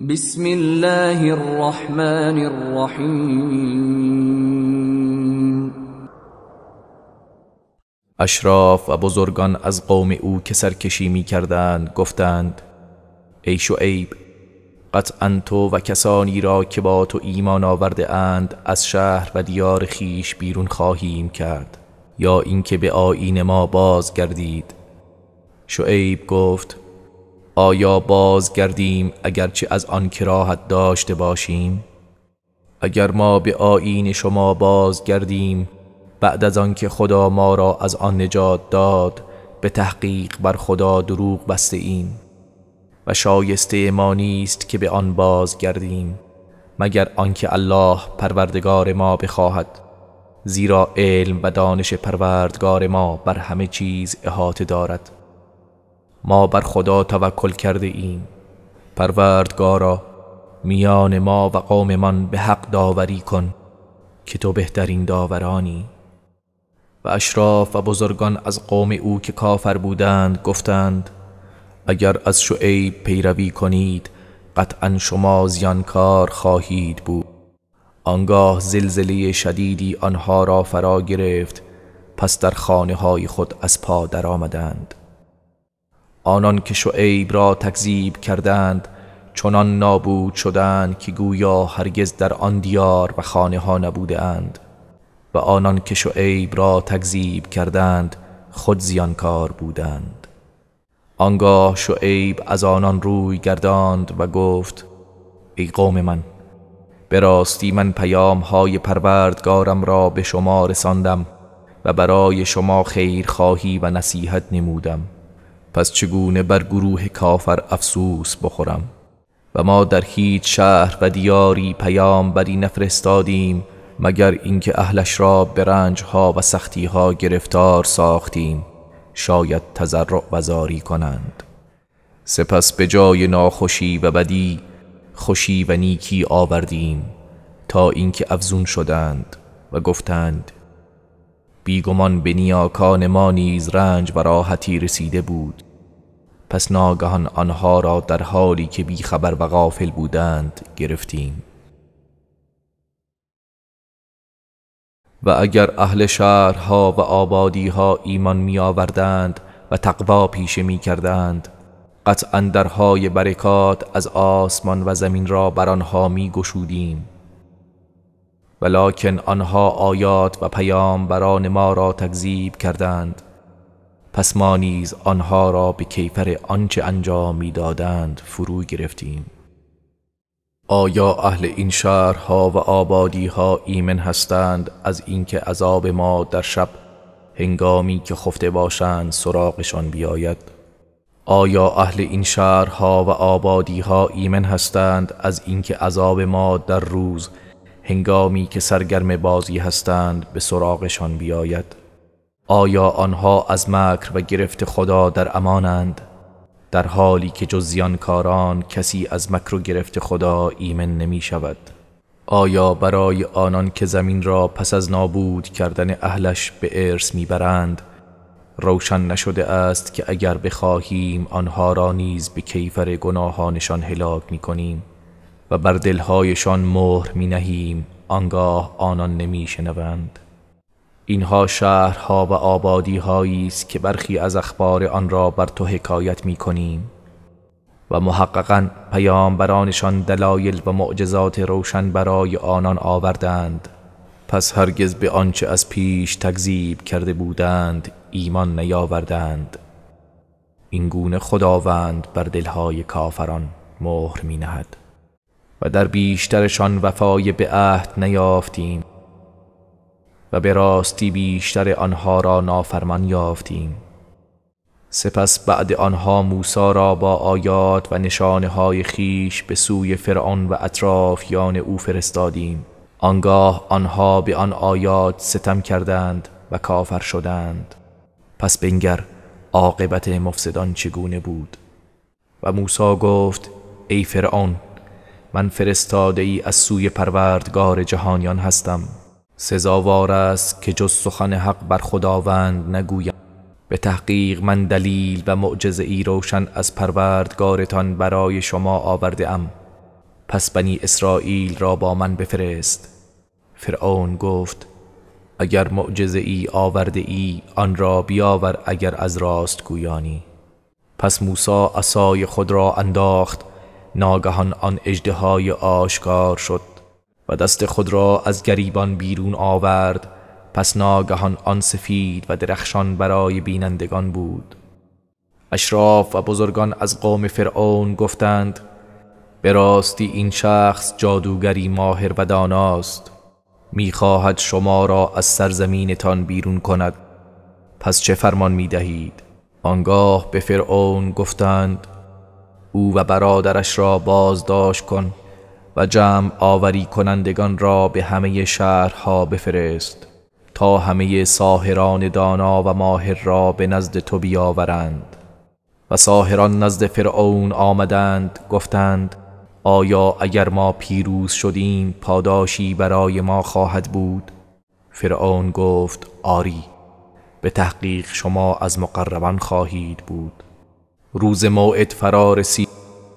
بسم الله الرحمن الرحیم اشراف و بزرگان از قوم او که سرکشی می کردند گفتند ای شعیب قطعا تو و کسانی را که با تو ایمان آورده اند از شهر و دیار خیش بیرون خواهیم کرد یا اینکه به آین ما باز گردید شعیب گفت آیا بازگردیم اگرچه از آن کراهت داشته باشیم؟ اگر ما به آیین شما بازگردیم بعد از آنکه خدا ما را از آن نجات داد به تحقیق بر خدا دروغ بسته ایم و شایسته ما نیست که به آن بازگردیم مگر آنکه الله پروردگار ما بخواهد زیرا علم و دانش پروردگار ما بر همه چیز احاطه دارد ما بر خدا توکل کرده ایم پروردگارا میان ما و قوممان به حق داوری کن که تو بهترین داورانی و اشراف و بزرگان از قوم او که کافر بودند گفتند اگر از شعیب پیروی کنید قطعا شما زیانکار خواهید بود آنگاه زلزله شدیدی آنها را فرا گرفت پس در خانه های خود از پا درآمدند آنان که شعیب را تکذیب کردند چنان نابود شدند که گویا هرگز در آن دیار و خانه ها نبوده اند و آنان که شعیب را تکذیب کردند خود زیانکار بودند آنگاه شعیب از آنان روی گرداند و گفت ای قوم من به راستی من پیام های پروردگارم را به شما رساندم و برای شما خیر خواهی و نصیحت نمودم پس چگونه بر گروه کافر افسوس بخورم و ما در هیچ شهر و دیاری پیام بری نفرستادیم مگر اینکه اهلش را به ها و ها گرفتار ساختیم شاید تزرع و زاری کنند سپس به جای ناخوشی و بدی خوشی و نیکی آوردیم تا اینکه افزون شدند و گفتند بیگمان به نیاکان ما نیز رنج و راحتی رسیده بود پس ناگهان آنها را در حالی که بیخبر و غافل بودند گرفتیم و اگر اهل شهرها و آبادیها ایمان می آوردند و تقوا پیشه می کردند قطعا درهای برکات از آسمان و زمین را بر آنها می گشودیم ولکن آنها آیات و بران ما را تکذیب کردند پس ما نیز آنها را به کیفر آنچه انجام میدادند فرو گرفتیم آیا اهل این شهرها و آبادیها ایمن هستند از اینکه عذاب ما در شب هنگامی که خفته باشند سراغشان بیاید آیا اهل این شهرها و آبادیها ایمن هستند از اینکه عذاب ما در روز هنگامی که سرگرم بازی هستند به سراغشان بیاید آیا آنها از مکر و گرفت خدا در امانند در حالی که جز زیانکاران کسی از مکر و گرفت خدا ایمن نمی شود آیا برای آنان که زمین را پس از نابود کردن اهلش به ارث میبرند روشن نشده است که اگر بخواهیم آنها را نیز به کیفر گناهانشان هلاک می کنیم و بر دلهایشان مهر می نهیم آنگاه آنان نمی شنوند. اینها شهرها و آبادی است که برخی از اخبار آن را بر تو حکایت می کنیم و محققا برانشان دلایل و معجزات روشن برای آنان آوردند پس هرگز به آنچه از پیش تکذیب کرده بودند ایمان نیاوردند این خداوند بر دلهای کافران مهر می نهد و در بیشترشان وفای به عهد نیافتیم و به راستی بیشتر آنها را نافرمان یافتیم سپس بعد آنها موسا را با آیات و های خیش به سوی فرعون و اطرافیان او فرستادیم آنگاه آنها به آن آیات ستم کردند و کافر شدند پس بنگر عاقبت مفسدان چگونه بود و موسی گفت ای فرعون من فرستاده ای از سوی پروردگار جهانیان هستم سزاوار است که جز سخن حق بر خداوند نگویم به تحقیق من دلیل و معجزه ای روشن از پروردگارتان برای شما آورده ام پس بنی اسرائیل را با من بفرست فرعون گفت اگر معجزه ای آورده ای آن را بیاور اگر از راست گویانی پس موسی عصای خود را انداخت ناگهان آن اجدهای آشکار شد و دست خود را از گریبان بیرون آورد پس ناگهان آن سفید و درخشان برای بینندگان بود اشراف و بزرگان از قوم فرعون گفتند به راستی این شخص جادوگری ماهر و داناست میخواهد شما را از سرزمینتان بیرون کند پس چه فرمان می دهید؟ آنگاه به فرعون گفتند او و برادرش را بازداشت کن و جمع آوری کنندگان را به همه شهرها بفرست تا همه ساهران دانا و ماهر را به نزد تو بیاورند و ساهران نزد فرعون آمدند گفتند آیا اگر ما پیروز شدیم پاداشی برای ما خواهد بود؟ فرعون گفت آری به تحقیق شما از مقربان خواهید بود روز موعد فرا رسید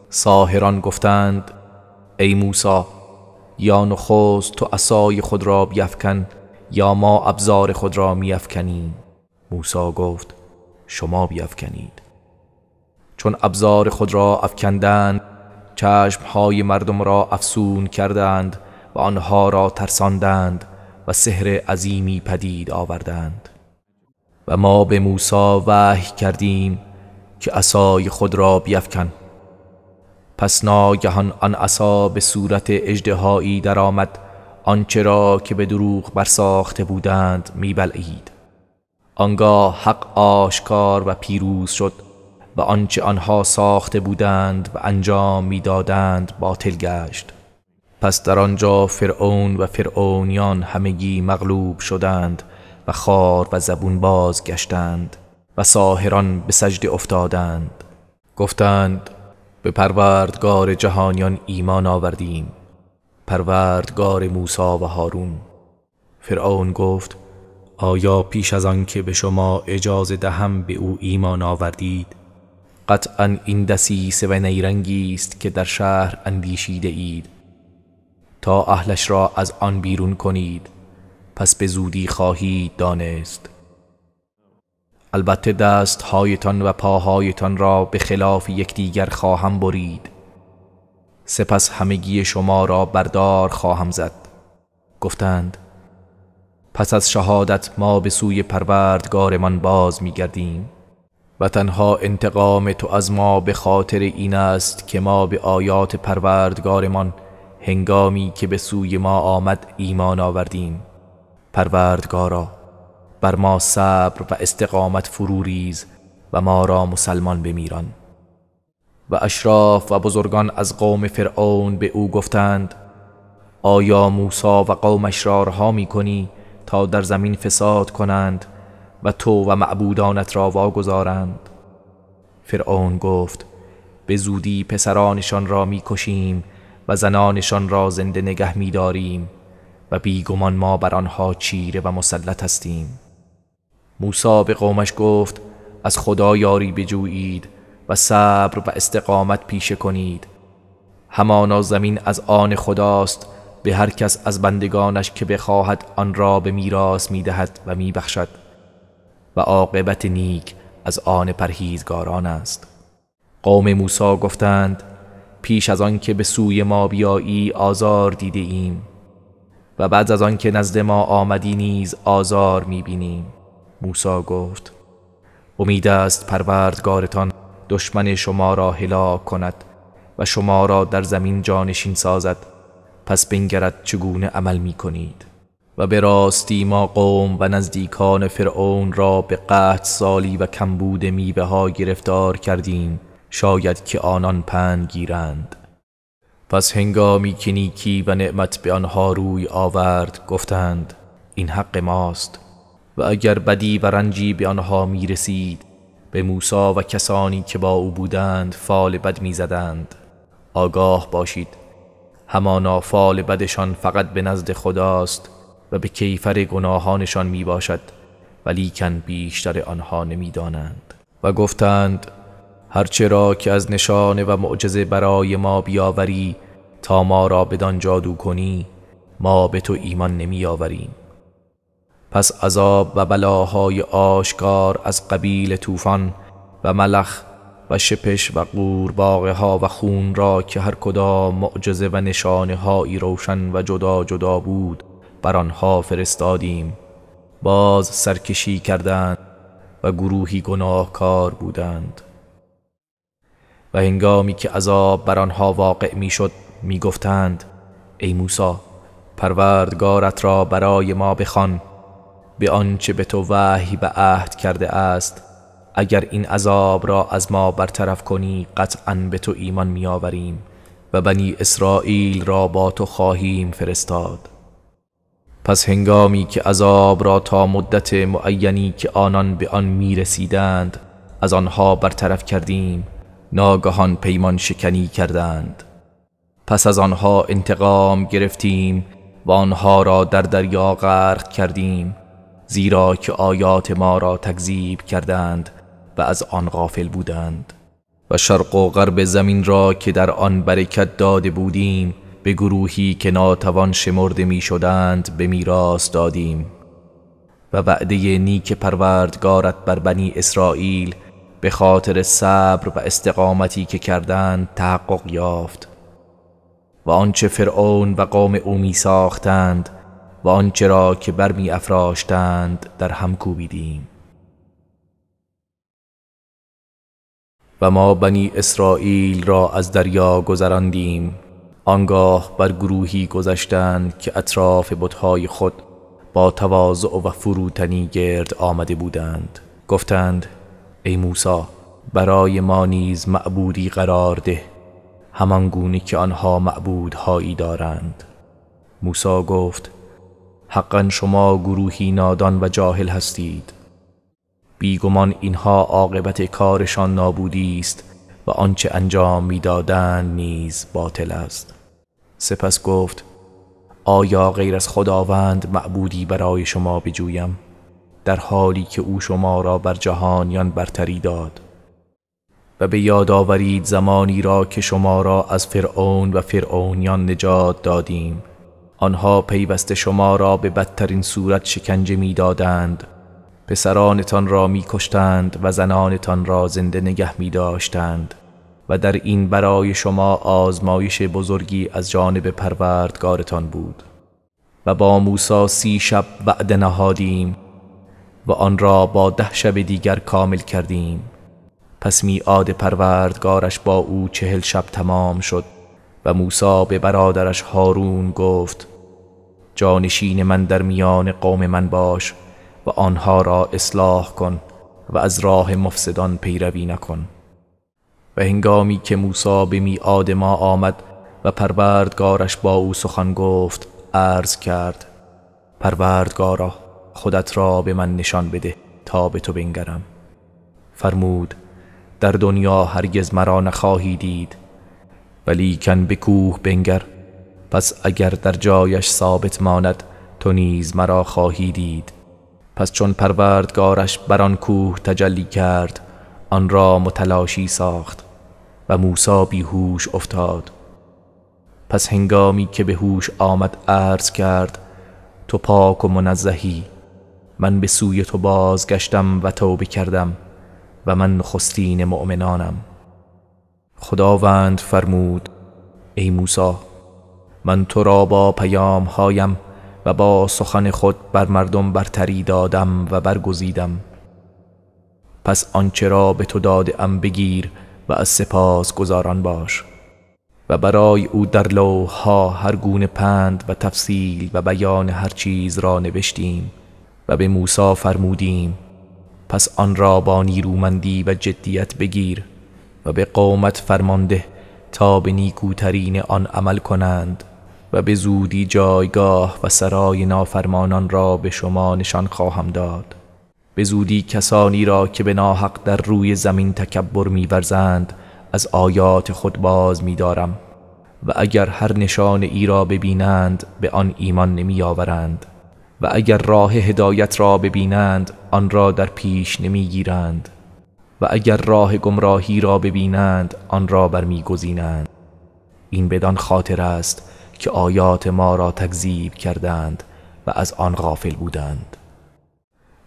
ساهران گفتند ای موسا یا نخست تو عصای خود را بیفکن یا ما ابزار خود را میافکنیم موسا گفت شما بیافکنید چون ابزار خود را افکندند چشمهای مردم را افسون کردند و آنها را ترساندند و سحر عظیمی پدید آوردند و ما به موسی وحی کردیم که عصای خود را بیفکن پس ناگهان آن عصا به صورت اجدهایی درآمد آنچه را که به دروغ برساخته بودند میبلعید آنگاه حق آشکار و پیروز شد و آنچه آنها ساخته بودند و انجام میدادند باطل گشت پس در آنجا فرعون و فرعونیان همگی مغلوب شدند و خار و زبون باز گشتند و ساهران به سجد افتادند گفتند به پروردگار جهانیان ایمان آوردیم پروردگار موسا و هارون فرعون گفت آیا پیش از آن که به شما اجازه دهم به او ایمان آوردید قطعا این دسیس و نیرنگی است که در شهر اندیشیده اید تا اهلش را از آن بیرون کنید پس به زودی خواهید دانست البته هایتان و پاهایتان را به خلاف یکدیگر خواهم برید سپس همگی شما را بردار خواهم زد گفتند پس از شهادت ما به سوی پروردگارمان باز گردیم و تنها انتقام تو از ما به خاطر این است که ما به آیات پروردگارمان هنگامی که به سوی ما آمد ایمان آوردیم پروردگارا بر ما صبر و استقامت فروریز و ما را مسلمان بمیران و اشراف و بزرگان از قوم فرعون به او گفتند آیا موسا و قومش را رها می تا در زمین فساد کنند و تو و معبودانت را واگذارند فرعون گفت به زودی پسرانشان را میکشیم و زنانشان را زنده نگه میداریم و بیگمان ما بر آنها چیره و مسلط هستیم موسا به قومش گفت از خدا یاری بجویید و صبر و استقامت پیشه کنید همانا زمین از آن خداست به هر کس از بندگانش که بخواهد آن را به میراث میدهد و میبخشد و عاقبت نیک از آن پرهیزگاران است قوم موسی گفتند پیش از آن که به سوی ما بیایی آزار دیده ایم و بعد از آن که نزد ما آمدی نیز آزار میبینیم موسا گفت امید است پروردگارتان دشمن شما را هلاک کند و شما را در زمین جانشین سازد پس بنگرد چگونه عمل می کنید و به راستی ما قوم و نزدیکان فرعون را به قحط سالی و کمبود میوه ها گرفتار کردیم شاید که آنان پند گیرند پس هنگامی که نیکی و نعمت به آنها روی آورد گفتند این حق ماست و اگر بدی و رنجی به آنها می رسید به موسا و کسانی که با او بودند فال بد می زدند. آگاه باشید همانا فال بدشان فقط به نزد خداست و به کیفر گناهانشان می باشد ولیکن بیشتر آنها نمی دانند. و گفتند هرچرا که از نشانه و معجزه برای ما بیاوری تا ما را بدان جادو کنی ما به تو ایمان نمی آوریم پس عذاب و بلاهای آشکار از قبیل طوفان و ملخ و شپش و قور ها و خون را که هر کدام معجزه و نشانه هایی روشن و جدا جدا بود بر آنها فرستادیم باز سرکشی کردند و گروهی گناهکار بودند و هنگامی که عذاب بر آنها واقع میشد میگفتند ای موسی پروردگارت را برای ما بخوان به آنچه به تو وحی به عهد کرده است اگر این عذاب را از ما برطرف کنی قطعا به تو ایمان میآوریم و بنی اسرائیل را با تو خواهیم فرستاد پس هنگامی که عذاب را تا مدت معینی که آنان به آن می رسیدند از آنها برطرف کردیم ناگهان پیمان شکنی کردند پس از آنها انتقام گرفتیم و آنها را در دریا غرق کردیم زیرا که آیات ما را تکذیب کردند و از آن غافل بودند و شرق و غرب زمین را که در آن برکت داده بودیم به گروهی که ناتوان شمرده می شدند به میراث دادیم و وعده نیک پروردگارت بر بنی اسرائیل به خاطر صبر و استقامتی که کردند تحقق یافت و آنچه فرعون و قوم او می ساختند و آنچه را که برمی افراشتند در هم کوبیدیم و ما بنی اسرائیل را از دریا گذراندیم آنگاه بر گروهی گذشتند که اطراف بتهای خود با تواضع و فروتنی گرد آمده بودند گفتند ای موسی برای ما نیز معبودی قرار ده همان گونه که آنها معبودهایی دارند موسی گفت حقا شما گروهی نادان و جاهل هستید بیگمان اینها عاقبت کارشان نابودی است و آنچه انجام میدادند نیز باطل است سپس گفت آیا غیر از خداوند معبودی برای شما بجویم در حالی که او شما را بر جهانیان برتری داد و به یاد آورید زمانی را که شما را از فرعون و فرعونیان نجات دادیم آنها پیوست شما را به بدترین صورت شکنجه می دادند پسرانتان را می کشتند و زنانتان را زنده نگه می داشتند و در این برای شما آزمایش بزرگی از جانب پروردگارتان بود و با موسا سی شب بعد نهادیم و آن را با ده شب دیگر کامل کردیم پس میعاد پروردگارش با او چهل شب تمام شد و موسی به برادرش هارون گفت جانشین من در میان قوم من باش و آنها را اصلاح کن و از راه مفسدان پیروی نکن و هنگامی که موسی به میعاد ما آمد و پروردگارش با او سخن گفت عرض کرد پروردگارا خودت را به من نشان بده تا به تو بنگرم فرمود در دنیا هرگز مرا نخواهی دید کن به کوه بنگر پس اگر در جایش ثابت ماند تو نیز مرا خواهی دید پس چون پروردگارش بر آن کوه تجلی کرد آن را متلاشی ساخت و موسی بیهوش افتاد پس هنگامی که به هوش آمد عرض کرد تو پاک و منزهی من به سوی تو بازگشتم و توبه کردم و من خستین مؤمنانم خداوند فرمود ای موسی من تو را با پیام هایم و با سخن خود بر مردم برتری دادم و برگزیدم پس آنچه را به تو دادم بگیر و از سپاس گذاران باش و برای او در لوح ها هر گونه پند و تفصیل و بیان هر چیز را نوشتیم و به موسی فرمودیم پس آن را با نیرومندی و جدیت بگیر و به قومت فرمانده تا به نیکوترین آن عمل کنند و به زودی جایگاه و سرای نافرمانان را به شما نشان خواهم داد به زودی کسانی را که به ناحق در روی زمین تکبر میورزند از آیات خود باز میدارم و اگر هر نشان ای را ببینند به آن ایمان نمی و اگر راه هدایت را ببینند آن را در پیش نمی و اگر راه گمراهی را ببینند آن را برمیگزینند این بدان خاطر است که آیات ما را تکذیب کردند و از آن غافل بودند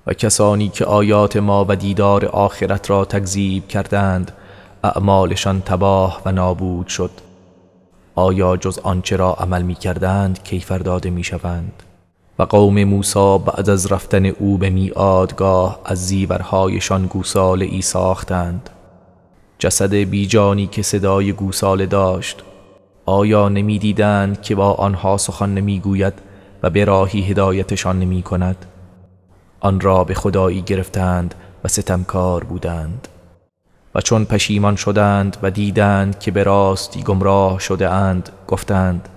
و کسانی که آیات ما و دیدار آخرت را تکذیب کردند اعمالشان تباه و نابود شد آیا جز آنچه را عمل می کردند کیفر داده می شوند؟ و قوم موسا بعد از رفتن او به میادگاه از زیورهایشان گوسال ای ساختند جسد بیجانی که صدای گوساله داشت آیا نمیدیدند که با آنها سخن نمیگوید و به راهی هدایتشان نمی کند آن را به خدایی گرفتند و ستمکار بودند و چون پشیمان شدند و دیدند که به راستی گمراه شده اند گفتند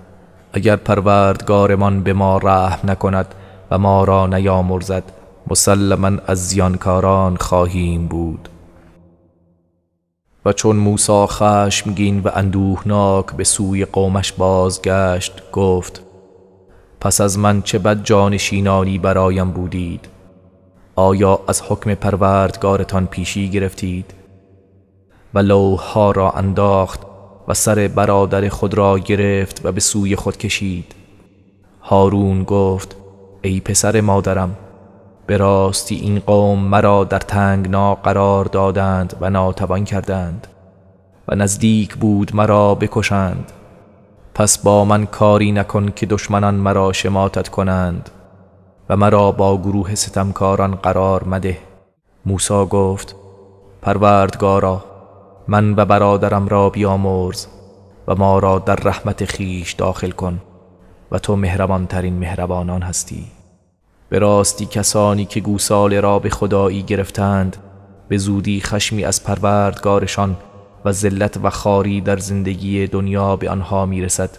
اگر پروردگارمان به ما رحم نکند و ما را نیامرزد مسلما از زیانکاران خواهیم بود و چون موسی خشمگین و اندوهناک به سوی قومش بازگشت گفت پس از من چه بد جانشینانی برایم بودید آیا از حکم پروردگارتان پیشی گرفتید و لوحها را انداخت و سر برادر خود را گرفت و به سوی خود کشید هارون گفت ای پسر مادرم به راستی این قوم مرا در تنگنا قرار دادند و ناتوان کردند و نزدیک بود مرا بکشند پس با من کاری نکن که دشمنان مرا شماتت کنند و مرا با گروه ستمکاران قرار مده موسی گفت پروردگارا من و برادرم را بیامرز و ما را در رحمت خیش داخل کن و تو مهربان ترین مهربانان هستی به راستی کسانی که گوساله را به خدایی گرفتند به زودی خشمی از پروردگارشان و ذلت و خاری در زندگی دنیا به آنها میرسد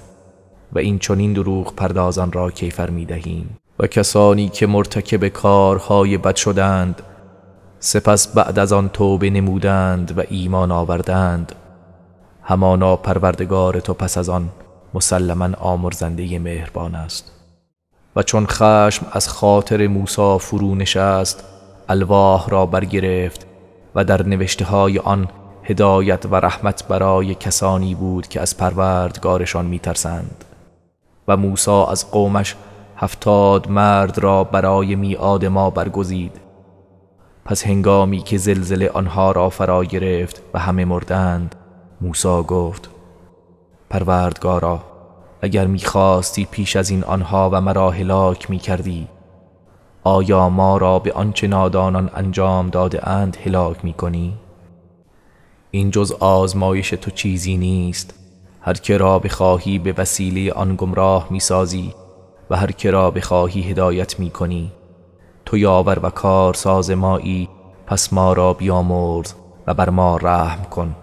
و این چنین دروغ پردازان را کیفر می و کسانی که مرتکب کارهای بد شدند سپس بعد از آن توبه نمودند و ایمان آوردند همانا پروردگار تو پس از آن مسلما آمرزنده مهربان است و چون خشم از خاطر موسی فرو نشست الواح را برگرفت و در نوشته های آن هدایت و رحمت برای کسانی بود که از پروردگارشان میترسند و موسی از قومش هفتاد مرد را برای میعاد ما برگزید پس هنگامی که زلزله آنها را فرا گرفت و همه مردند موسا گفت پروردگارا اگر میخواستی پیش از این آنها و مرا هلاک میکردی آیا ما را به آنچه نادانان انجام داده اند هلاک میکنی؟ این جز آزمایش تو چیزی نیست هر که را بخواهی به وسیله آن گمراه میسازی و هر که را بخواهی هدایت میکنی تو یاور و کارساز مایی پس ما را بیامرز و بر ما رحم کن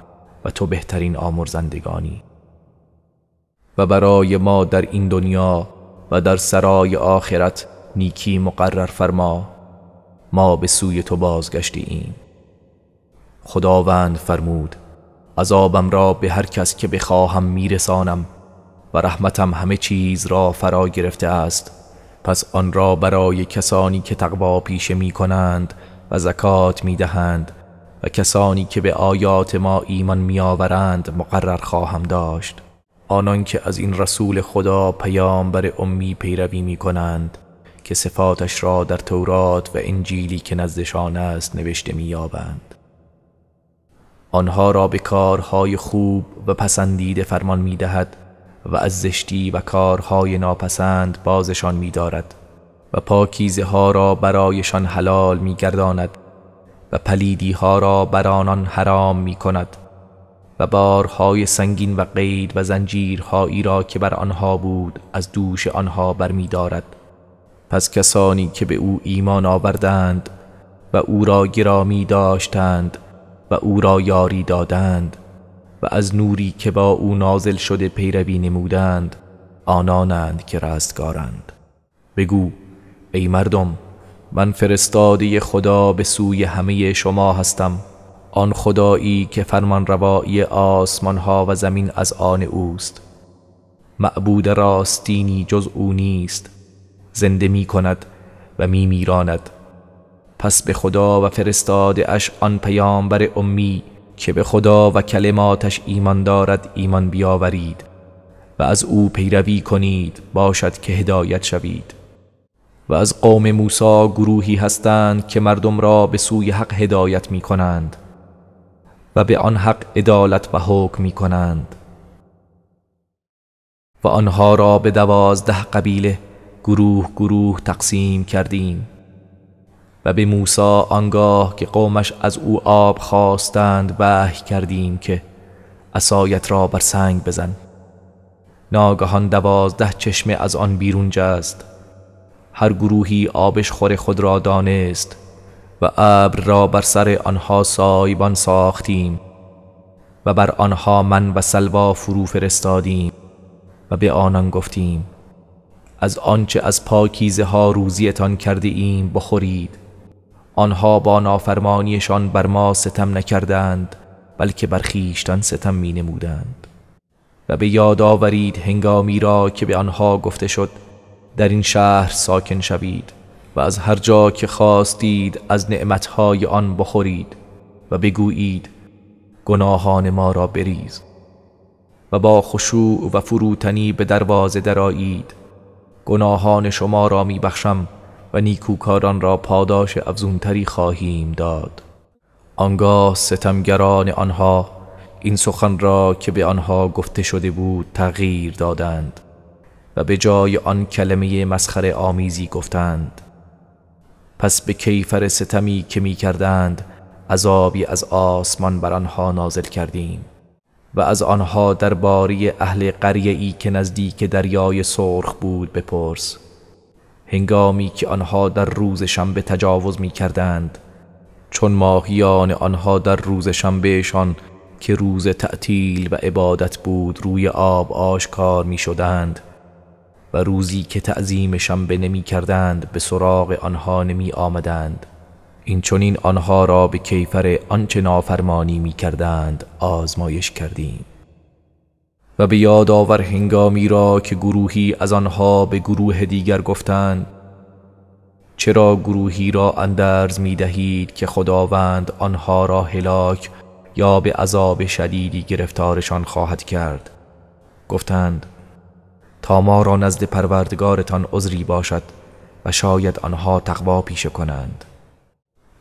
و تو بهترین آمرزندگانی و برای ما در این دنیا و در سرای آخرت نیکی مقرر فرما ما به سوی تو بازگشتی ایم خداوند فرمود عذابم را به هر کس که بخواهم میرسانم و رحمتم همه چیز را فرا گرفته است پس آن را برای کسانی که تقوا پیشه می کنند و زکات می دهند و کسانی که به آیات ما ایمان می آورند مقرر خواهم داشت آنان که از این رسول خدا پیامبر امی پیروی می کنند که صفاتش را در تورات و انجیلی که نزدشان است نوشته می آنها را به کارهای خوب و پسندیده فرمان می دهد و از زشتی و کارهای ناپسند بازشان می دارد و پاکیزه ها را برایشان حلال می و پلیدی ها را بر آنان حرام می کند و بارهای سنگین و قید و زنجیرهایی را که بر آنها بود از دوش آنها برمیدارد پس کسانی که به او ایمان آوردند و او را گرامی داشتند و او را یاری دادند و از نوری که با او نازل شده پیروی نمودند آنانند که رستگارند بگو ای مردم من فرستاده خدا به سوی همه شما هستم آن خدایی که فرمان روایی آسمان ها و زمین از آن اوست معبود راستینی جز او نیست زنده می کند و می میراند پس به خدا و فرستاده اش آن پیامبر امی که به خدا و کلماتش ایمان دارد ایمان بیاورید و از او پیروی کنید باشد که هدایت شوید و از قوم موسا گروهی هستند که مردم را به سوی حق هدایت می کنند و به آن حق عدالت و حکم می کنند و آنها را به دوازده قبیله گروه گروه تقسیم کردیم و به موسی آنگاه که قومش از او آب خواستند وحی کردیم که اسایت را بر سنگ بزن ناگهان دوازده چشمه از آن بیرون جست هر گروهی آبش خور خود را دانست و ابر را بر سر آنها سایبان ساختیم و بر آنها من و سلوا فرو فرستادیم و به آنان گفتیم از آنچه از پاکیزه ها روزیتان کرده ایم بخورید آنها با نافرمانیشان بر ما ستم نکردند بلکه بر خیشتن ستم می نمودند و به یاد آورید هنگامی را که به آنها گفته شد در این شهر ساکن شوید و از هر جا که خواستید از نعمتهای آن بخورید و بگویید گناهان ما را بریز و با خشوع و فروتنی به دروازه درایید گناهان شما را میبخشم و نیکوکاران را پاداش افزونتری خواهیم داد آنگاه ستمگران آنها این سخن را که به آنها گفته شده بود تغییر دادند و به جای آن کلمه مسخره آمیزی گفتند پس به کیفر ستمی که می کردند عذابی از آسمان بر آنها نازل کردیم و از آنها درباری اهل قریه ای که نزدیک دریای سرخ بود بپرس هنگامی که آنها در روز شنبه تجاوز می کردند چون ماهیان آنها در روز شنبهشان که روز تعطیل و عبادت بود روی آب آشکار می شدند و روزی که تعظیم شنبه نمی کردند به سراغ آنها نمی آمدند این چونین آنها را به کیفر آنچه نافرمانی می کردند آزمایش کردیم و به یاد آور هنگامی را که گروهی از آنها به گروه دیگر گفتند چرا گروهی را اندرز می دهید که خداوند آنها را هلاک یا به عذاب شدیدی گرفتارشان خواهد کرد گفتند تا ما را نزد پروردگارتان عذری باشد و شاید آنها تقوا پیشه کنند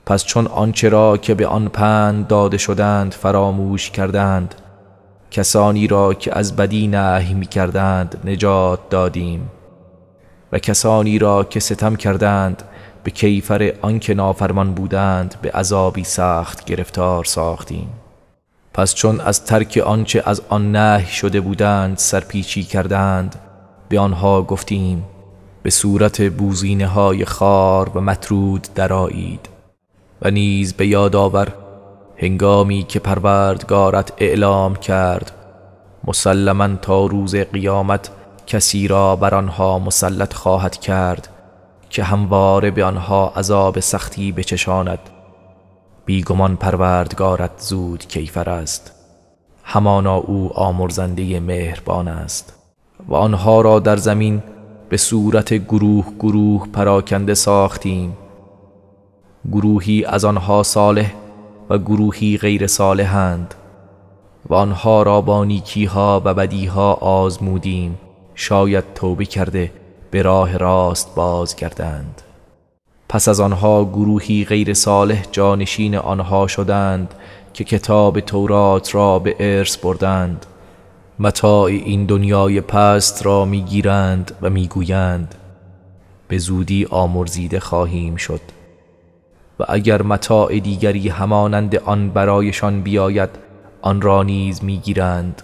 پس چون آنچرا که به آن پند داده شدند فراموش کردند کسانی را که از بدی نهی می کردند نجات دادیم و کسانی را که ستم کردند به کیفر آنکه نافرمان بودند به عذابی سخت گرفتار ساختیم پس چون از ترک آنچه از آن نهی شده بودند سرپیچی کردند به آنها گفتیم به صورت بوزینه های خار و مترود درایید و نیز به یاد آور هنگامی که پروردگارت اعلام کرد مسلما تا روز قیامت کسی را بر آنها مسلط خواهد کرد که همواره به آنها عذاب سختی بچشاند بیگمان پروردگارت زود کیفر است همانا او آمرزنده مهربان است و آنها را در زمین به صورت گروه گروه پراکنده ساختیم گروهی از آنها صالح و گروهی غیر صالحند و آنها را با نیکیها و بدیها آزمودیم شاید توبه کرده به راه راست باز کردند پس از آنها گروهی غیر صالح جانشین آنها شدند که کتاب تورات را به ارث بردند متاع این دنیای پست را میگیرند و میگویند به زودی آمرزیده خواهیم شد و اگر متاع دیگری همانند آن برایشان بیاید آن را نیز میگیرند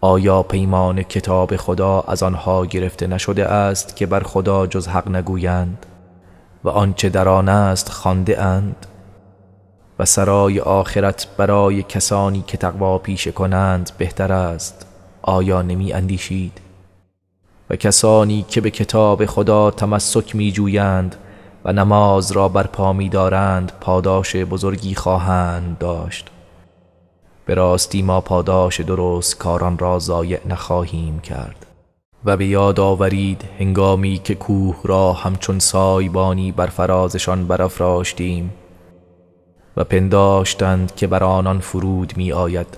آیا پیمان کتاب خدا از آنها گرفته نشده است که بر خدا جز حق نگویند و آنچه در آن است خانده اند و سرای آخرت برای کسانی که تقوا پیشه کنند بهتر است آیا نمی اندیشید و کسانی که به کتاب خدا تمسک می جویند و نماز را بر پا دارند پاداش بزرگی خواهند داشت به راستی ما پاداش درست کاران را ضایع نخواهیم کرد و به یاد آورید هنگامی که کوه را همچون سایبانی بر فرازشان برافراشتیم و پنداشتند که بر آنان فرود می آید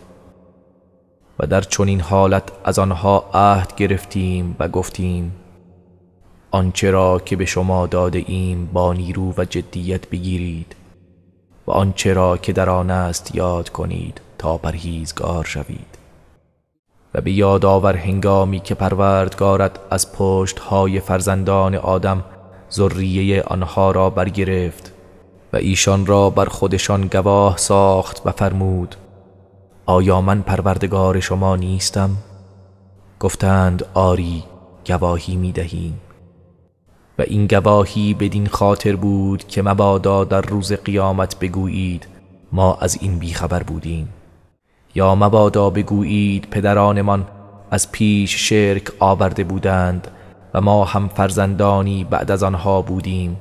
و در چنین حالت از آنها عهد گرفتیم و گفتیم آنچه را که به شما داده ایم با نیرو و جدیت بگیرید و آنچه را که در آن است یاد کنید تا پرهیزگار شوید و به یاد آور هنگامی که پروردگارت از پشت های فرزندان آدم ذریه آنها را برگرفت و ایشان را بر خودشان گواه ساخت و فرمود آیا من پروردگار شما نیستم؟ گفتند آری گواهی می دهیم و این گواهی بدین خاطر بود که مبادا در روز قیامت بگویید ما از این بیخبر بودیم یا مبادا بگویید پدرانمان از پیش شرک آورده بودند و ما هم فرزندانی بعد از آنها بودیم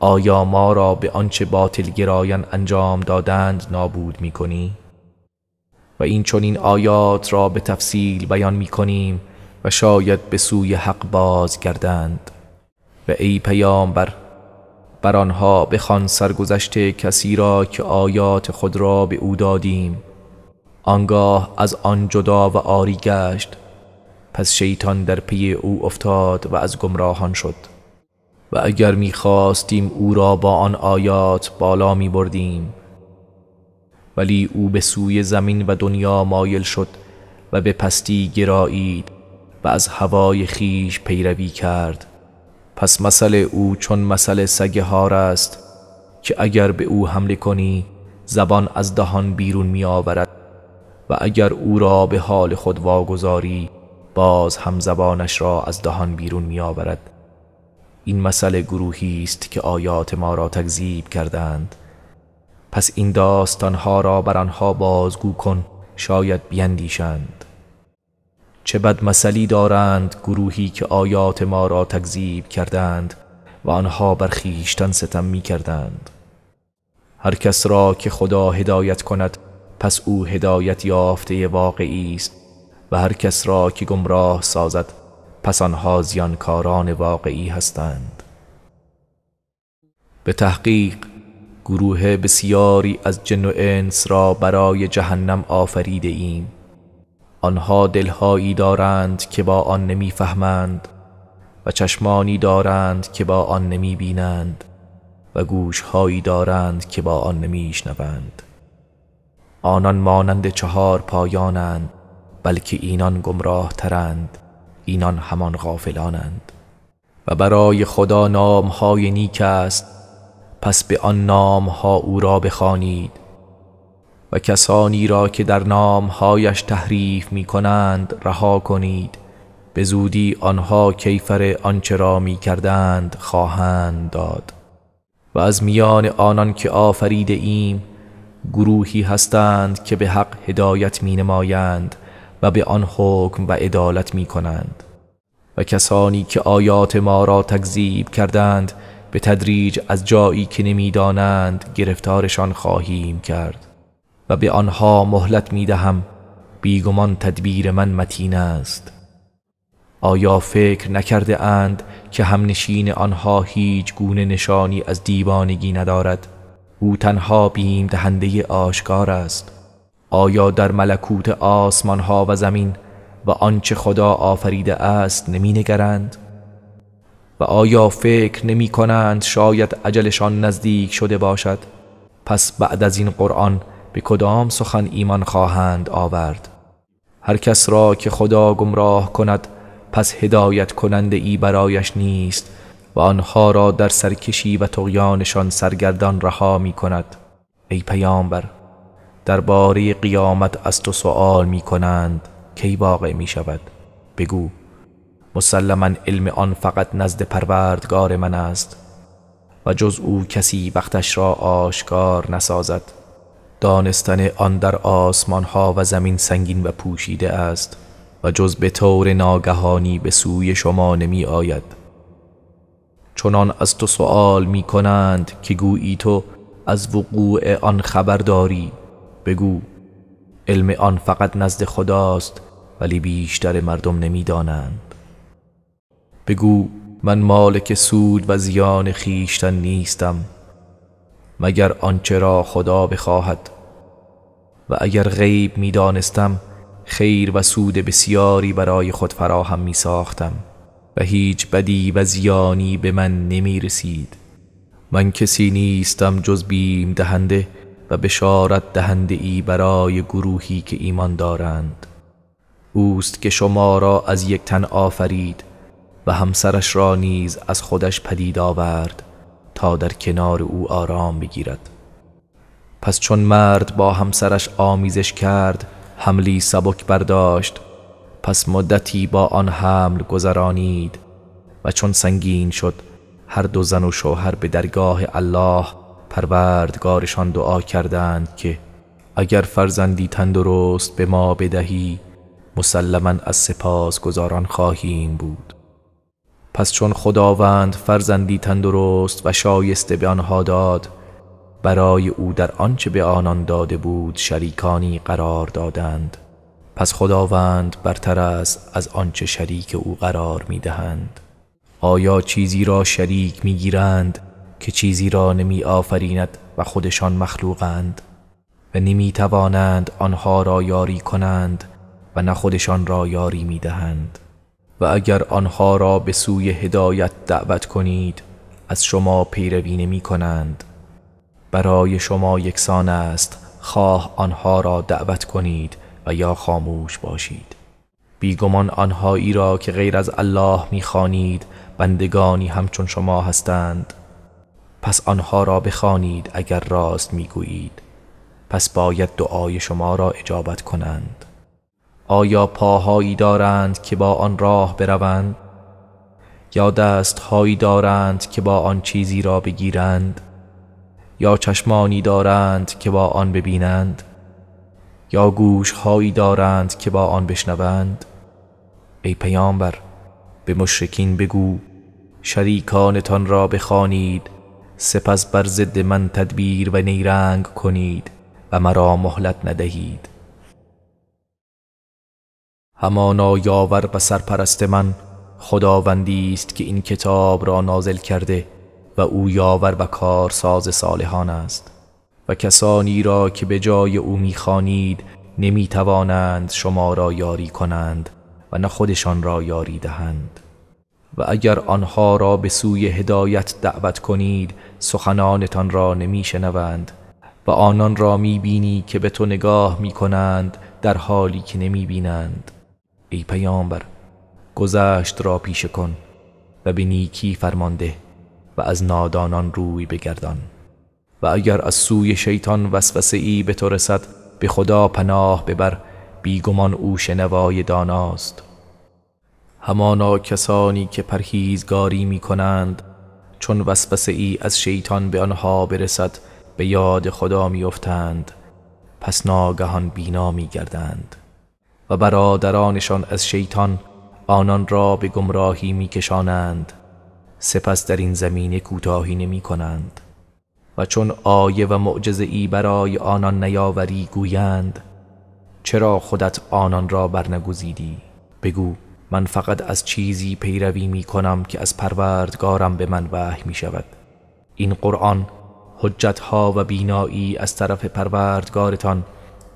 آیا ما را به آنچه باطل گرایان انجام دادند نابود می و این چون این آیات را به تفصیل بیان میکنیم و شاید به سوی حق باز گردند و ای پیامبر بر آنها بخوان سرگذشت کسی را که آیات خود را به او دادیم آنگاه از آن جدا و آری گشت پس شیطان در پی او افتاد و از گمراهان شد و اگر میخواستیم او را با آن آیات بالا می بردیم ولی او به سوی زمین و دنیا مایل شد و به پستی گرایید و از هوای خیش پیروی کرد پس مثل او چون مسئله سگ هار است که اگر به او حمله کنی زبان از دهان بیرون می آورد و اگر او را به حال خود واگذاری باز هم زبانش را از دهان بیرون می آورد این مسئله گروهی است که آیات ما را تکذیب کردند پس این داستانها را بر آنها بازگو کن شاید بیندیشند چه بد مسئلی دارند گروهی که آیات ما را تکذیب کردند و آنها بر خیشتن ستم می کردند هر کس را که خدا هدایت کند پس او هدایت یافته واقعی است و هر کس را که گمراه سازد پس آنها زیانکاران واقعی هستند به تحقیق گروه بسیاری از جن و انس را برای جهنم آفریده ایم آنها دلهایی دارند که با آن نمیفهمند و چشمانی دارند که با آن نمی بینند و گوشهایی دارند که با آن نمی آنان مانند چهار پایانند بلکه اینان گمراه ترند اینان همان غافلانند و برای خدا نامهای نیک است پس به آن نامها او را بخوانید و کسانی را که در نامهایش تحریف می کنند رها کنید به زودی آنها کیفر آنچه را می کردند خواهند داد و از میان آنان که آفرید ایم گروهی هستند که به حق هدایت می نمایند و به آن حکم و عدالت می کنند و کسانی که آیات ما را تکذیب کردند به تدریج از جایی که نمیدانند گرفتارشان خواهیم کرد و به آنها مهلت می دهم بیگمان تدبیر من متین است آیا فکر نکرده اند که همنشین آنها هیچ گونه نشانی از دیوانگی ندارد او تنها بیم دهنده آشکار است آیا در ملکوت آسمان ها و زمین و آنچه خدا آفریده است نمی نگرند؟ و آیا فکر نمی کنند شاید عجلشان نزدیک شده باشد؟ پس بعد از این قرآن به کدام سخن ایمان خواهند آورد هر کس را که خدا گمراه کند پس هدایت کننده ای برایش نیست و آنها را در سرکشی و تغیانشان سرگردان رها می کند ای پیامبر باری قیامت از تو سؤال می کنند کی واقع می شود بگو مسلما علم آن فقط نزد پروردگار من است و جز او کسی وقتش را آشکار نسازد دانستن آن در آسمان ها و زمین سنگین و پوشیده است و جز به طور ناگهانی به سوی شما نمی آید چنان از تو سوال می کنند که گویی تو از وقوع آن خبر داری بگو علم آن فقط نزد خداست ولی بیشتر مردم نمیدانند. بگو من مالک سود و زیان خیشتن نیستم مگر آنچه را خدا بخواهد و اگر غیب می خیر و سود بسیاری برای خود فراهم می ساختم و هیچ بدی و زیانی به من نمی رسید من کسی نیستم جز بیم دهنده و بشارت دهنده ای برای گروهی که ایمان دارند اوست که شما را از یک تن آفرید و همسرش را نیز از خودش پدید آورد تا در کنار او آرام بگیرد پس چون مرد با همسرش آمیزش کرد حملی سبک برداشت پس مدتی با آن حمل گذرانید و چون سنگین شد هر دو زن و شوهر به درگاه الله پروردگارشان دعا کردند که اگر فرزندی تندرست به ما بدهی مسلما از سپاس گذاران خواهیم بود پس چون خداوند فرزندی تندرست و شایسته به آنها داد برای او در آنچه به آنان داده بود شریکانی قرار دادند پس خداوند برتر است از آنچه شریک او قرار می دهند آیا چیزی را شریک می گیرند که چیزی را نمی آفریند و خودشان مخلوقند و نمی توانند آنها را یاری کنند و نه خودشان را یاری می دهند و اگر آنها را به سوی هدایت دعوت کنید از شما پیروی نمی کنند برای شما یکسان است خواه آنها را دعوت کنید و یا خاموش باشید بیگمان آنهایی را که غیر از الله میخوانید بندگانی همچون شما هستند پس آنها را بخوانید اگر راست میگویید پس باید دعای شما را اجابت کنند آیا پاهایی دارند که با آن راه بروند یا دستهایی دارند که با آن چیزی را بگیرند یا چشمانی دارند که با آن ببینند یا گوشهایی دارند که با آن بشنوند ای پیامبر به مشرکین بگو شریکانتان را بخوانید سپس بر ضد من تدبیر و نیرنگ کنید و مرا مهلت ندهید همانا یاور و سرپرست من خداوندی است که این کتاب را نازل کرده و او یاور و ساز صالحان است و کسانی را که به جای او میخوانید نمیتوانند شما را یاری کنند و نه خودشان را یاری دهند و اگر آنها را به سوی هدایت دعوت کنید سخنانتان را نمیشنوند و آنان را میبینی که به تو نگاه میکنند در حالی که نمیبینند ای پیامبر گذشت را پیش کن و به نیکی فرمانده و از نادانان روی بگردان و اگر از سوی شیطان وسوسه ای به تو رسد به خدا پناه ببر بیگمان او شنوای داناست همانا کسانی که پرهیزگاری می کنند چون وسوسه ای از شیطان به آنها برسد به یاد خدا می افتند پس ناگهان بینا می گردند و برادرانشان از شیطان آنان را به گمراهی میکشانند سپس در این زمین کوتاهی نمی کنند و چون آیه و معجزه ای برای آنان نیاوری گویند چرا خودت آنان را برنگزیدی بگو من فقط از چیزی پیروی می کنم که از پروردگارم به من وحی می شود این قرآن حجت ها و بینایی از طرف پروردگارتان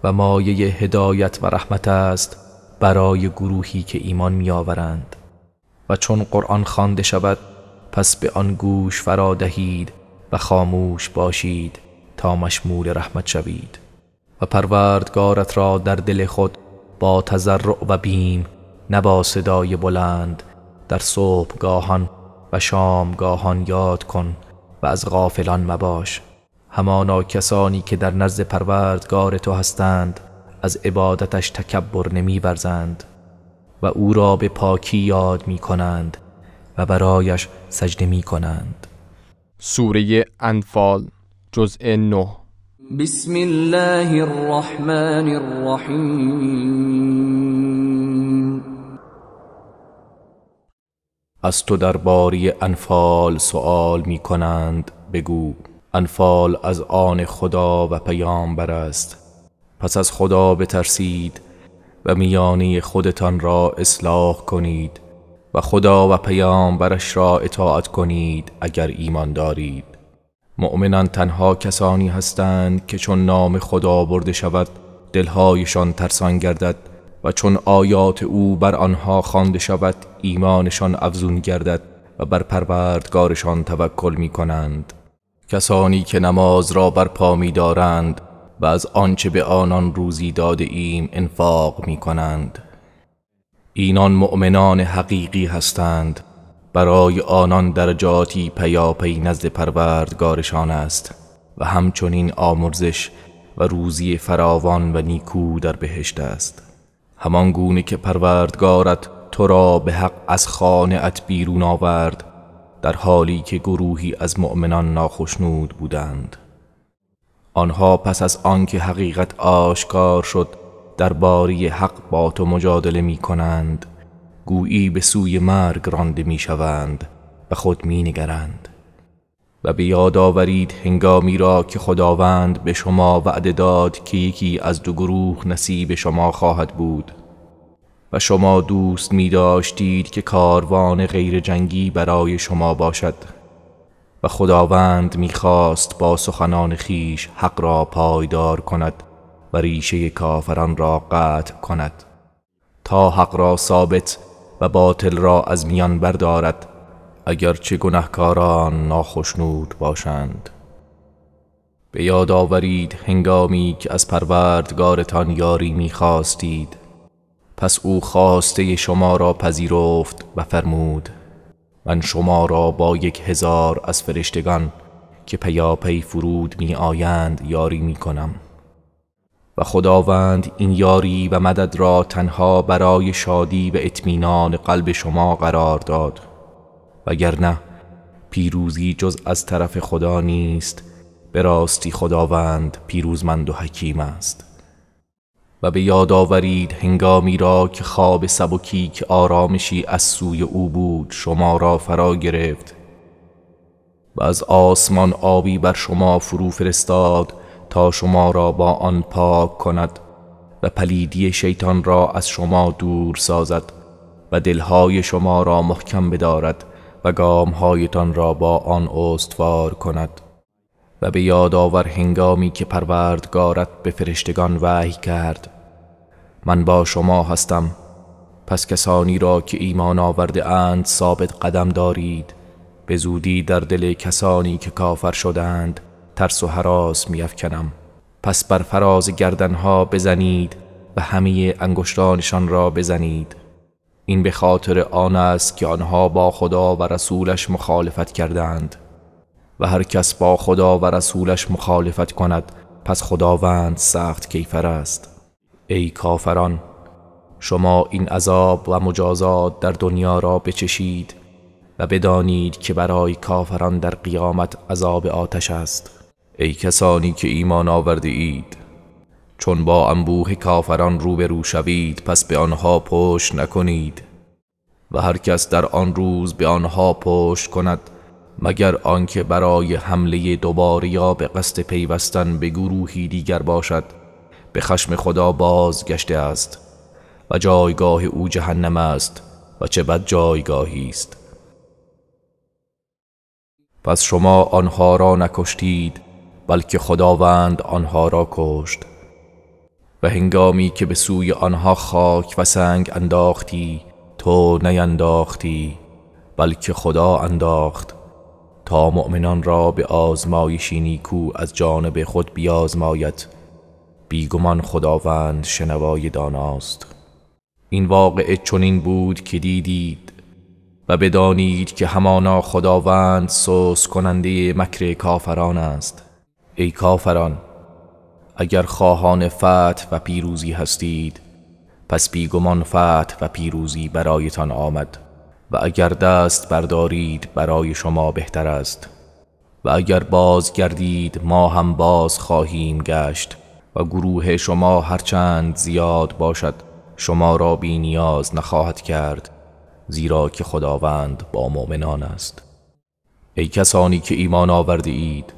و مایه هدایت و رحمت است برای گروهی که ایمان میآورند و چون قرآن خوانده شود پس به آن گوش فرا دهید و خاموش باشید تا مشمول رحمت شوید و پروردگارت را در دل خود با تزرع و بیم نبا صدای بلند در صبح گاهان و شامگاهان یاد کن و از غافلان مباش همانا کسانی که در نزد پروردگار تو هستند از عبادتش تکبر نمی و او را به پاکی یاد می کنند و برایش سجده می کنند سوره انفال جزء 9 بسم الله الرحمن الرحیم از تو درباره انفال سوال می کنند بگو انفال از آن خدا و پیامبر است پس از خدا بترسید و میانی خودتان را اصلاح کنید و خدا و پیامبرش را اطاعت کنید اگر ایمان دارید مؤمنان تنها کسانی هستند که چون نام خدا برده شود دلهایشان ترسان گردد و چون آیات او بر آنها خوانده شود ایمانشان افزون گردد و بر پروردگارشان توکل می کنند کسانی که نماز را برپا می دارند و از آنچه به آنان روزی داده ایم انفاق می کنند اینان مؤمنان حقیقی هستند برای آنان درجاتی پیاپی نزد پروردگارشان است و همچنین آمرزش و روزی فراوان و نیکو در بهشت است همان گونه که پروردگارت تو را به حق از خانه ات بیرون آورد در حالی که گروهی از مؤمنان ناخشنود بودند آنها پس از آنکه حقیقت آشکار شد در باری حق با تو مجادله می کنند گویی به سوی مرگ رانده می شوند و خود می نگرند و به یاد آورید هنگامی را که خداوند به شما وعده داد که یکی از دو گروه نصیب شما خواهد بود و شما دوست می داشتید که کاروان غیر جنگی برای شما باشد و خداوند میخواست با سخنان خیش حق را پایدار کند و ریشه کافران را قطع کند تا حق را ثابت و باطل را از میان بردارد اگرچه گناهکاران ناخشنود باشند به یاد آورید هنگامی که از پروردگارتان یاری میخواستید پس او خواسته شما را پذیرفت و فرمود من شما را با یک هزار از فرشتگان که پیاپی فرود می آیند یاری می کنم و خداوند این یاری و مدد را تنها برای شادی و اطمینان قلب شما قرار داد وگرنه پیروزی جز از طرف خدا نیست به راستی خداوند پیروزمند و حکیم است و به یاد آورید هنگامی را که خواب سبکی که آرامشی از سوی او بود شما را فرا گرفت و از آسمان آبی بر شما فرو فرستاد تا شما را با آن پاک کند و پلیدی شیطان را از شما دور سازد و دلهای شما را محکم بدارد و گامهایتان را با آن استوار کند و به یاد آور هنگامی که پروردگارت به فرشتگان وحی کرد من با شما هستم پس کسانی را که ایمان آورده اند ثابت قدم دارید به زودی در دل کسانی که کافر شدند ترس و حراس افکنم پس بر فراز گردنها بزنید و همه انگشتانشان را بزنید این به خاطر آن است که آنها با خدا و رسولش مخالفت کردند و هر کس با خدا و رسولش مخالفت کند پس خداوند سخت کیفر است ای کافران شما این عذاب و مجازات در دنیا را بچشید و بدانید که برای کافران در قیامت عذاب آتش است ای کسانی که ایمان آورده اید چون با انبوه کافران روبرو شوید پس به آنها پشت نکنید و هر کس در آن روز به آنها پشت کند مگر آنکه برای حمله دوباره یا به قصد پیوستن به گروهی دیگر باشد به خشم خدا بازگشته است و جایگاه او جهنم است و چه بد جایگاهی است پس شما آنها را نکشتید بلکه خداوند آنها را کشت و هنگامی که به سوی آنها خاک و سنگ انداختی تو نینداختی بلکه خدا انداخت تا مؤمنان را به آزمایشی نیکو از جانب خود بیازماید بیگمان خداوند شنوای داناست این واقعه چنین بود که دیدید و بدانید که همانا خداوند سوس کننده مکر کافران است ای کافران اگر خواهان فتح و پیروزی هستید پس بیگمان فتح و پیروزی برایتان آمد و اگر دست بردارید برای شما بهتر است و اگر باز گردید ما هم باز خواهیم گشت و گروه شما هرچند زیاد باشد شما را بی نخواهد کرد زیرا که خداوند با مؤمنان است ای کسانی که ایمان آورده اید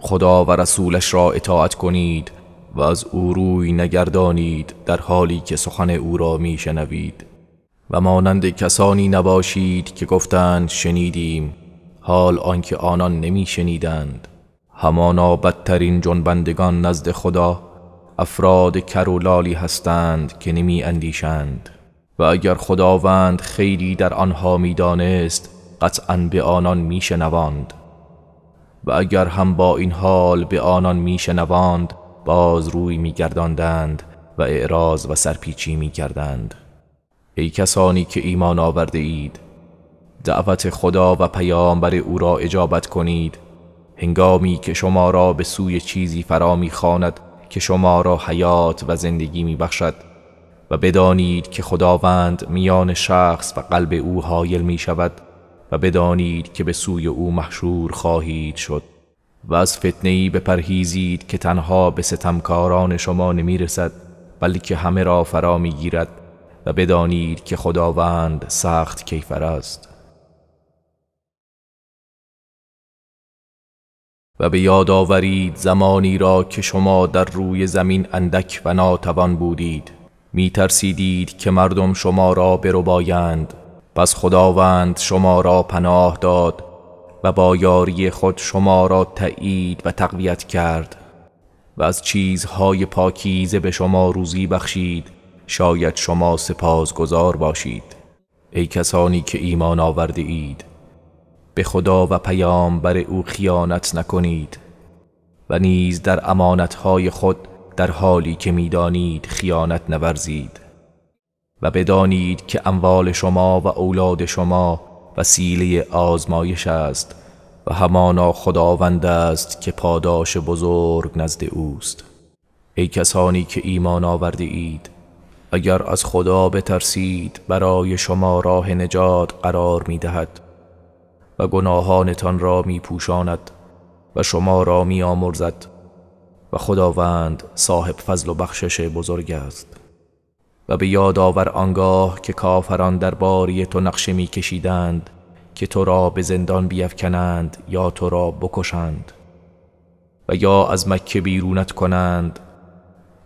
خدا و رسولش را اطاعت کنید و از او روی نگردانید در حالی که سخن او را میشنوید و مانند کسانی نباشید که گفتند شنیدیم حال آنکه آنان نمی شنیدند همانا بدترین جنبندگان نزد خدا افراد کرولالی هستند که نمی اندیشند و اگر خداوند خیلی در آنها میدانست قطعا به آنان میشنواند و اگر هم با این حال به آنان میشنواند باز روی میگرداندند و اعراض و سرپیچی میکردند ای کسانی که ایمان آورده اید دعوت خدا و پیامبر او را اجابت کنید هنگامی که شما را به سوی چیزی فرا میخواند که شما را حیات و زندگی میبخشد و بدانید که خداوند میان شخص و قلب او حایل می شود و بدانید که به سوی او محشور خواهید شد و از فتنه ای بپرهیزید که تنها به ستمکاران شما نمی رسد بلکه همه را فرا می گیرد و بدانید که خداوند سخت کیفر است و به یاد آورید زمانی را که شما در روی زمین اندک و ناتوان بودید می ترسیدید که مردم شما را بربایند پس خداوند شما را پناه داد و با یاری خود شما را تایید و تقویت کرد و از چیزهای پاکیزه به شما روزی بخشید شاید شما سپاسگزار باشید ای کسانی که ایمان آورده اید به خدا و پیام بر او خیانت نکنید و نیز در امانتهای خود در حالی که میدانید خیانت نورزید و بدانید که اموال شما و اولاد شما وسیله آزمایش است و همانا خداوند است که پاداش بزرگ نزد اوست ای کسانی که ایمان آورده اید اگر از خدا بترسید برای شما راه نجات قرار می دهد و گناهانتان را می پوشاند و شما را می آمرزد و خداوند صاحب فضل و بخشش بزرگ است و به یاد آور آنگاه که کافران در باری تو نقشه می کشیدند که تو را به زندان بیفکنند یا تو را بکشند و یا از مکه بیرونت کنند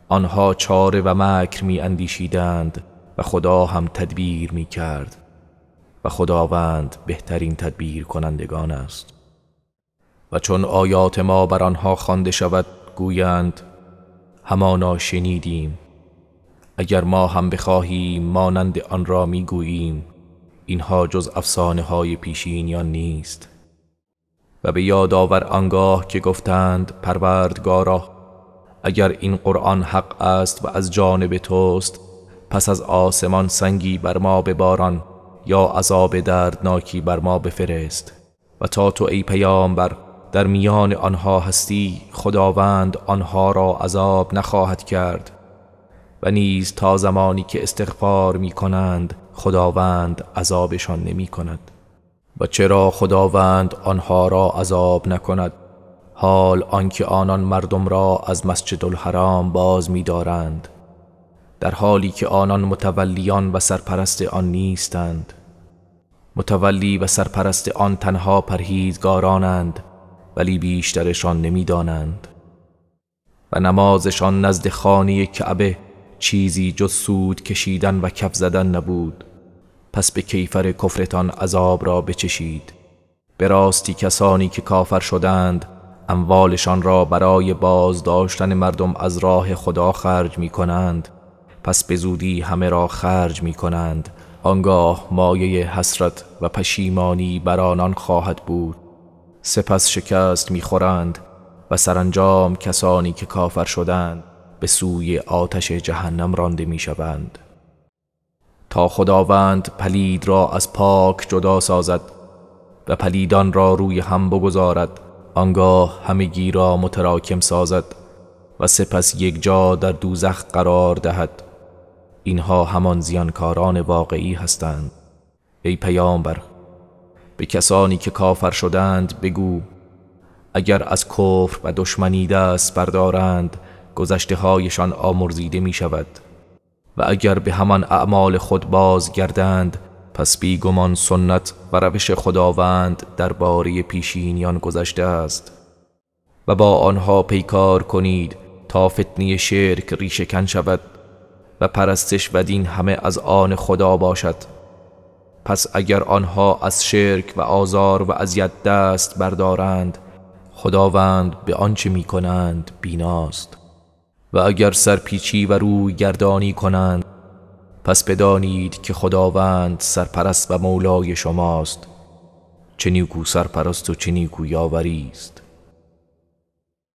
آنها چاره و مکر می اندیشیدند و خدا هم تدبیر می کرد و خداوند بهترین تدبیر کنندگان است و چون آیات ما بر آنها خوانده شود گویند همانا شنیدیم اگر ما هم بخواهیم مانند آن را میگوییم اینها جز افسانه های پیشین یا نیست و به یاد آور آنگاه که گفتند پروردگارا اگر این قرآن حق است و از جانب توست پس از آسمان سنگی بر ما بباران یا عذاب دردناکی بر ما بفرست و تا تو ای پیامبر در میان آنها هستی خداوند آنها را عذاب نخواهد کرد و نیز تا زمانی که استغفار می کنند خداوند عذابشان نمی کند و چرا خداوند آنها را عذاب نکند حال آنکه آنان مردم را از مسجد الحرام باز می دارند در حالی که آنان متولیان و سرپرست آن نیستند متولی و سرپرست آن تنها پرهیزگارانند ولی بیشترشان نمیدانند و نمازشان نزد خانه کعبه چیزی جز سود کشیدن و کف زدن نبود پس به کیفر کفرتان عذاب را بچشید به راستی کسانی که کافر شدند اموالشان را برای باز داشتن مردم از راه خدا خرج می کنند پس به زودی همه را خرج می کنند آنگاه مایه حسرت و پشیمانی بر آنان خواهد بود سپس شکست میخورند و سرانجام کسانی که کافر شدند به سوی آتش جهنم رانده میشوند تا خداوند پلید را از پاک جدا سازد و پلیدان را روی هم بگذارد آنگاه همگی را متراکم سازد و سپس یک جا در دوزخ قرار دهد اینها همان زیانکاران واقعی هستند ای پیامبر به کسانی که کافر شدند بگو اگر از کفر و دشمنی دست بردارند گذشته هایشان آمرزیده می شود و اگر به همان اعمال خود باز گردند پس بیگمان سنت و روش خداوند درباره پیشینیان گذشته است و با آنها پیکار کنید تا فتنی شرک ریشه شود و پرستش و دین همه از آن خدا باشد پس اگر آنها از شرک و آزار و اذیت دست بردارند خداوند به آنچه می کنند بیناست و اگر سرپیچی و روی گردانی کنند پس بدانید که خداوند سرپرست و مولای شماست چه نیکو سرپرست و چه کو یاوری است